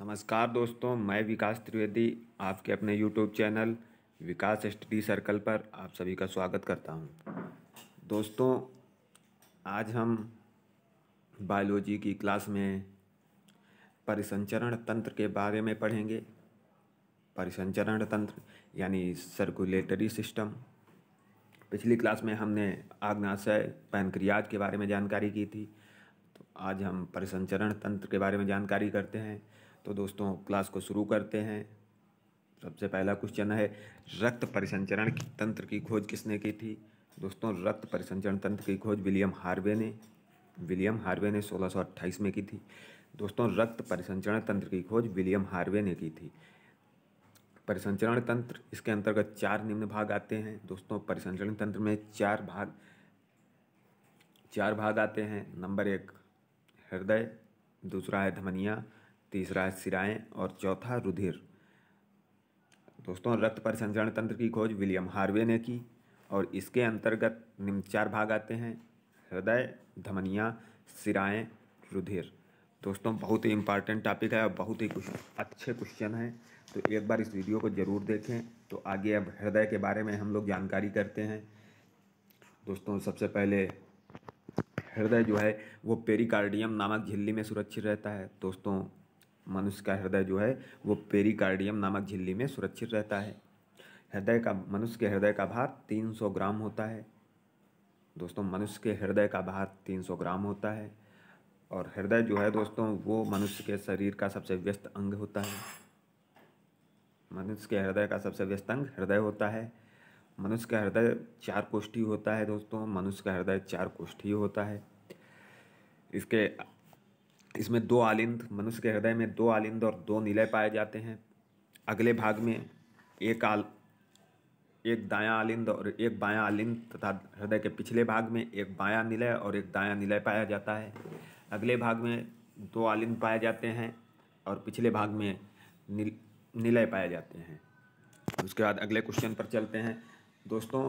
नमस्कार दोस्तों मैं विकास त्रिवेदी आपके अपने YouTube channel Vikas study circle पर आप सभी का स्वागत करता हूं। दोस्तों आज हम बायोलॉजी की क्लास में परिसंचरण तंत्र के बारे में पढ़ेंगे परिसंचरण तंत्र यानी सर्कुलेटरी सिस्टम पिछली क्लास में हमने आग्नाशय पैनक्रियाज के बारे में जानकारी की थी तो आज हम परिसंचरण तंत्र के बारे में जानकारी करते हैं तो दोस्तों क्लास को शुरू करते हैं सबसे पहला क्वेश्चन है रक्त परिसंचरण तंत्र की खोज किसने की थी दोस्तों रक्त परिसंचरण तंत्र की खोज विलियम हार्वे ने विलियम हार्वे ने 1628 में की थी दोस्तों रक्त परिसंचरण तंत्र की खोज विलियम हार्वे ने की थी परिसंचरण तंत्र इसके अंतर्गत चार निम्न भाग आते हैं दोस्तों परिसंचरण तंत्र में चार भाग चार भाग आते हैं नंबर एक हृदय दूसरा है धमनिया तीसरा सिराएँ और चौथा रुधिर दोस्तों रक्त परिसंचरण तंत्र की खोज विलियम हार्वे ने की और इसके अंतर्गत निम्न चार भाग आते हैं हृदय धमनियाँ सिराएँ रुधिर दोस्तों बहुत ही इम्पॉर्टेंट टॉपिक है और बहुत ही कुछ अच्छे क्वेश्चन हैं तो एक बार इस वीडियो को ज़रूर देखें तो आगे अब हृदय के बारे में हम लोग जानकारी करते हैं दोस्तों सबसे पहले हृदय जो है वो पेरिकार्डियम नामक झिल्ली में सुरक्षित रहता है दोस्तों मनुष्य का हृदय जो है वो पेरिकार्डियम नामक झिल्ली में सुरक्षित रहता है हृदय का मनुष्य के हृदय का भार 300 ग्राम होता है दोस्तों मनुष्य के हृदय का भार 300 ग्राम होता है और हृदय जो है दोस्तों वो मनुष्य के शरीर का सबसे व्यस्त अंग होता है मनुष्य के हृदय का सबसे व्यस्त अंग हृदय होता है मनुष्य का हृदय चार कोष्ठी होता है दोस्तों मनुष्य का हृदय चार कोष्ठी होता है इसके इसमें दो आलिंद मनुष्य के हृदय में दो आलिंद और दो निलय पाए जाते हैं अगले भाग में एक आल एक दायां आलिंद और एक बायां आलिंद तथा हृदय के पिछले भाग में एक बायां निलय और एक दायां निलय पाया जाता है अगले भाग में दो आलिंद पाए जाते हैं और पिछले भाग में निलय पाए जाते हैं उसके बाद अगले क्वेश्चन पर चलते हैं दोस्तों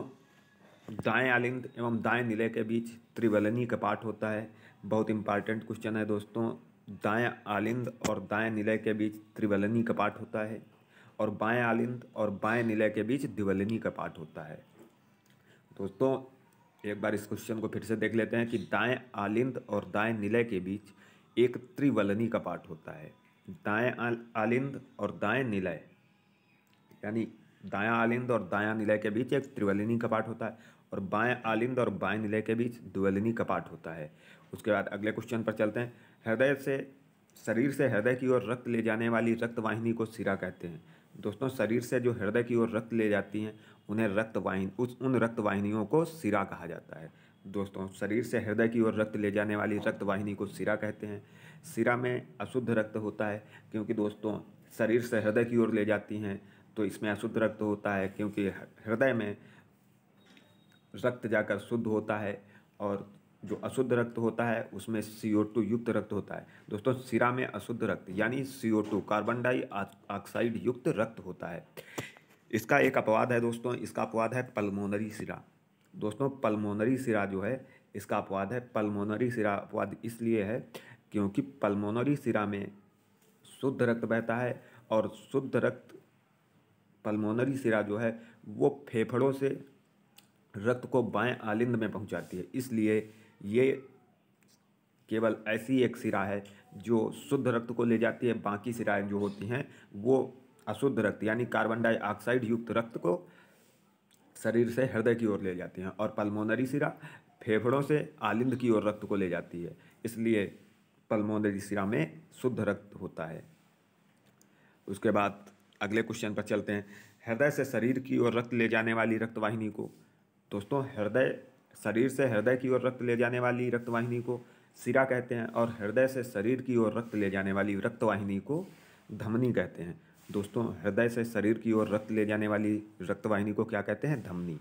दाएं आलिंद एवं दाएं निलय के बीच त्रिवलनी कपाट होता है बहुत इंपॉर्टेंट क्वेश्चन है दोस्तों दाएं आलिंद और दाएं निलय के बीच त्रिवलनी कपाट होता है और बाएं आलिंद और बाएं निलय के बीच द्विवलनी कपाट होता है दोस्तों एक बार इस क्वेश्चन को फिर से देख लेते हैं कि दाएं आलिंद और दाएं निलय के बीच एक त्रिवलनी कपाट होता है दाएं आलिंद और दाएं निलय यानी दायां आलिंद और दायां निलय के बीच एक त्रिवलिनी कपाट होता है और बाएं आलिंद और बाएं निलय के बीच द्विवलिनी कपाट होता है उसके बाद अगले क्वेश्चन पर चलते हैं हृदय से शरीर से हृदय की ओर रक्त ले जाने वाली रक्तवाहिनी को सिरा कहते हैं दोस्तों शरीर से जो हृदय की ओर रक्त ले जाती हैं उन्हें रक्तवाहिनी उस उन रक्तवाहिनियों को सिरा कहा जाता है दोस्तों शरीर से हृदय की ओर रक्त ले जाने वाली रक्तवाहिनी को सिरा कहते हैं सिरा में अशुद्ध रक्त होता है क्योंकि दोस्तों शरीर से हृदय की ओर ले जाती हैं तो इसमें अशुद्ध रक्त होता है क्योंकि हृदय में रक्त जाकर शुद्ध होता है और जो अशुद्ध रक्त होता है उसमें सी ओ टू युक्त रक्त होता है दोस्तों सिरा में अशुद्ध रक्त यानी C O two carbon dioxide युक्त रक्त होता है इसका एक अपवाद है दोस्तों इसका अपवाद है पल्मोनरी सिरा दोस्तों पल्मोनरी सिरा जो है इसका अपवाद है पल्मोनरी सिरा अपवाद इसलिए है क्योंकि पल्मोनरी सिरा में शुद्ध रक्त बहता है और शुद्ध रक्त पल्मोनरी सिरा जो है वो फेफड़ों से रक्त को बाएं आलिंद में पहुंचाती है इसलिए ये केवल ऐसी एक सिरा है जो शुद्ध रक्त को ले जाती है बाकी सिराएँ जो होती हैं वो अशुद्ध रक्त यानी कार्बन डाइऑक्साइड युक्त रक्त को शरीर से हृदय की ओर ले जाती हैं और पल्मोनरी सिरा फेफड़ों से आलिंद की ओर रक्त को ले जाती है इसलिए पल्मोनरी सिरा में शुद्ध रक्त होता है उसके बाद अगले क्वेश्चन पर चलते हैं हृदय से शरीर की ओर रक्त ले जाने वाली रक्तवाहिनी को दोस्तों हृदय शरीर से हृदय की ओर रक्त ले जाने वाली रक्तवाहिनी को सिरा कहते हैं और हृदय से शरीर की ओर रक्त ले जाने वाली रक्तवाहिनी को धमनी कहते हैं दोस्तों हृदय से शरीर की ओर रक्त ले जाने वाली रक्तवाहिनी को क्या कहते हैं धमनी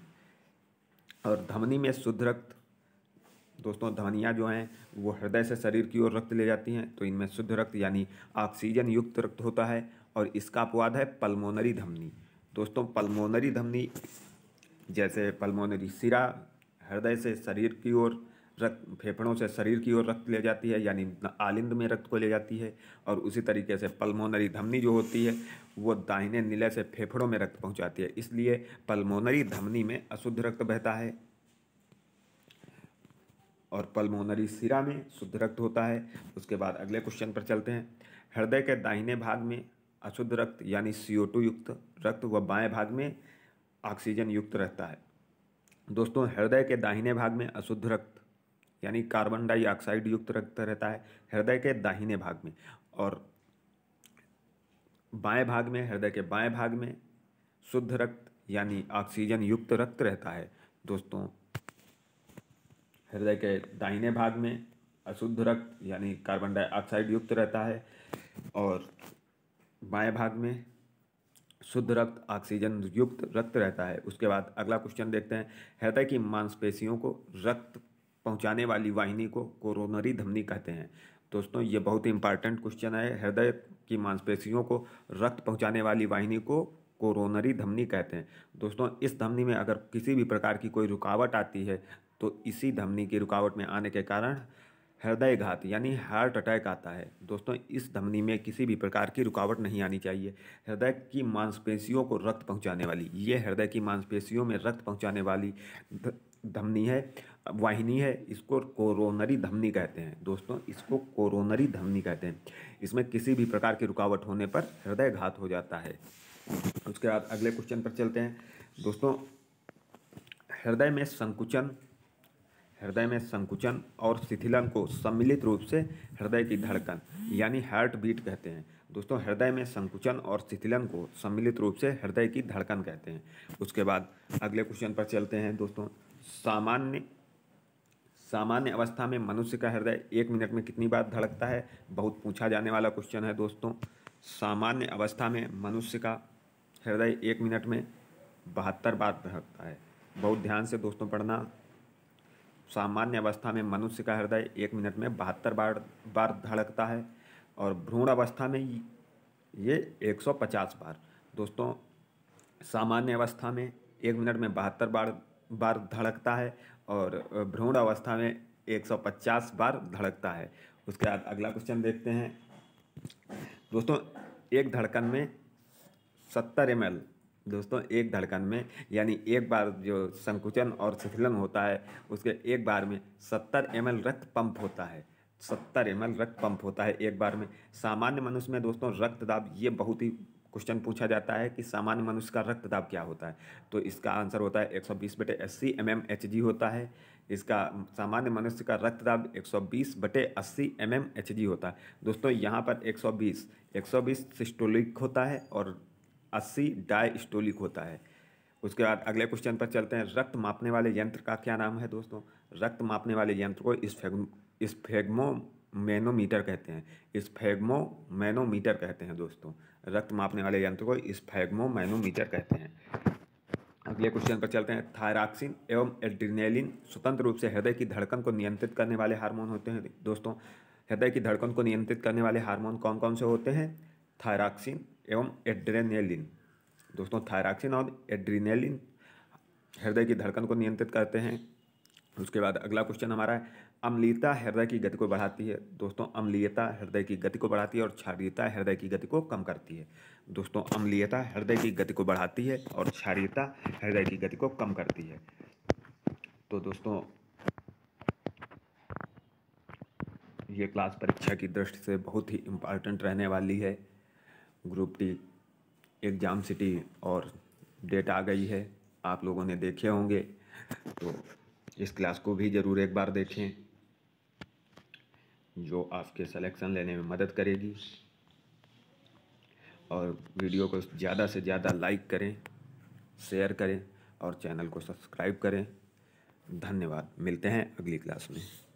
और धमनी में शुद्ध रक्त दोस्तों धमनियाँ जो हैं वो हृदय से शरीर की ओर रक्त ले जाती हैं तो इनमें शुद्ध रक्त यानी ऑक्सीजन युक्त रक्त होता है और इसका अपवाद है पल्मोनरी धमनी दोस्तों पल्मोनरी धमनी जैसे पल्मोनरी सिरा हृदय से शरीर की ओर रक्त फेफड़ों से शरीर की ओर रक्त ले जाती है यानी आलिंद में रक्त को ले जाती है और उसी तरीके से पल्मोनरी धमनी जो होती है वो दाहिने नीले से फेफड़ों में रक्त पहुंचाती है इसलिए पल्मोनरी धमनी में अशुद्ध रक्त बहता है और पल्मोनरी सिरा में शुद्ध रक्त होता है उसके बाद अगले क्वेश्चन पर चलते हैं हृदय के दाहिने भाग में अशुद्ध रक्त यानी सी युक्त रक्त व बाएं भाग में ऑक्सीजन युक्त रहता है दोस्तों हृदय के दाहिने भाग में अशुद्ध रक्त यानी कार्बन डाइऑक्साइड युक्त रक्त रहता है हृदय के दाहिने भाग में और बाएं भाग में हृदय के बाएं भाग में शुद्ध रक्त यानी ऑक्सीजन युक्त रक्त रहता है दोस्तों हृदय के दाहिने भाग में अशुद्ध रक्त यानी कार्बन डाइऑक्साइड युक्त रहता है और बाएं भाग में शुद्ध रक्त ऑक्सीजन युक्त रक्त रहता है उसके बाद अगला क्वेश्चन देखते हैं हृदय की मांसपेशियों को रक्त पहुंचाने वाली वाहिनी को कोरोनरी धमनी कहते हैं दोस्तों ये बहुत ही इंपॉर्टेंट क्वेश्चन है हृदय की मांसपेशियों को रक्त पहुंचाने वाली वाहिनी को कोरोनरी धमनी कहते हैं दोस्तों इस धमनी में अगर किसी भी प्रकार की कोई रुकावट आती है तो इसी धमनी की रुकावट में आने के कारण हृदय घात यानी हार्ट अटैक आता है दोस्तों इस धमनी में किसी भी प्रकार की रुकावट नहीं आनी चाहिए हृदय की मांसपेशियों को रक्त पहुंचाने वाली ये हृदय की मांसपेशियों में रक्त पहुंचाने वाली धमनी है वाहिनी है इसको कोरोनरी धमनी कहते हैं दोस्तों इसको कोरोनरी धमनी कहते हैं इसमें किसी भी प्रकार की रुकावट होने पर हृदय घात हो जाता है उसके बाद अगले क्वेश्चन पर चलते हैं दोस्तों हृदय में संकुचन हृदय में संकुचन और शिथिलन को सम्मिलित रूप से हृदय की धड़कन यानी हार्ट बीट कहते हैं दोस्तों हृदय में संकुचन और शिथिलन को सम्मिलित रूप से हृदय की धड़कन कहते हैं उसके बाद अगले क्वेश्चन पर चलते हैं दोस्तों सामान्य सामान्य अवस्था में मनुष्य का हृदय एक मिनट में कितनी बार धड़कता है बहुत पूछा जाने वाला क्वेश्चन है दोस्तों सामान्य अवस्था में मनुष्य का हृदय एक मिनट में बहत्तर बार धड़कता है बहुत ध्यान से दोस्तों पढ़ना सामान्य अवस्था में मनुष्य का हृदय एक मिनट में बहत्तर बार बार धड़कता है और भ्रूण अवस्था में ये 150 बार दोस्तों सामान्य अवस्था में एक मिनट में बहत्तर बार बार धड़कता है और भ्रूण अवस्था में 150 बार धड़कता है उसके बाद अगला क्वेश्चन देखते हैं दोस्तों एक धड़कन में सत्तर एम दोस्तों एक धड़कन में यानी एक बार जो संकुचन और शिथिलन होता है उसके एक बार में सत्तर एम रक्त पंप होता है सत्तर एम रक्त पंप होता है एक बार में सामान्य मनुष्य में दोस्तों रक्त दाब ये बहुत ही क्वेश्चन पूछा जाता है कि सामान्य मनुष्य का रक्त दाब क्या होता है तो इसका आंसर होता है 120 सौ बीस बटे अस्सी एम एम एच होता है इसका सामान्य मनुष्य का रक्त दाब 120 सौ बीस बटे अस्सी एम एम एच होता है दोस्तों यहाँ पर 120 120 सिस्टोलिक होता है और अस्सी डायस्टोलिक होता है उसके बाद अगले क्वेश्चन पर चलते हैं रक्त मापने वाले यंत्र का क्या नाम है दोस्तों रक्त मापने वाले यंत्र को फेगमो मैनोमीटर कहते हैं मैनोमीटर कहते हैं दोस्तों रक्त मापने वाले यंत्र को मैनोमीटर कहते हैं अगले क्वेश्चन पर चलते हैं थायराक्सिन एवं एड्रीनेलिन स्वतंत्र रूप से हृदय की धड़कन को नियंत्रित करने वाले हार्मोन होते हैं दोस्तों हृदय की धड़कन को नियंत्रित करने वाले हार्मोन कौन कौन से होते हैं थायराक्सिन एवं एड्रेनेलिन दोस्तों थायराक्सिन और एड्रेनेलिन हृदय की धड़कन को नियंत्रित करते हैं उसके बाद अगला क्वेश्चन हमारा है अम्लीयता हृदय की गति को बढ़ाती है दोस्तों अम्लीयता हृदय की गति को बढ़ाती है और क्षारीयता हृदय की गति को कम करती है दोस्तों अम्लीयता हृदय की गति को बढ़ाती है और क्षारीयता हृदय की गति को कम करती है तो दोस्तों ये क्लास परीक्षा की दृष्टि से बहुत ही इम्पॉर्टेंट रहने वाली है ग्रुप डी एग्ज़ाम सिटी और डेट आ गई है आप लोगों ने देखे होंगे तो इस क्लास को भी ज़रूर एक बार देखें जो आपके सिलेक्शन लेने में मदद करेगी और वीडियो को ज़्यादा से ज़्यादा लाइक करें शेयर करें और चैनल को सब्सक्राइब करें धन्यवाद मिलते हैं अगली क्लास में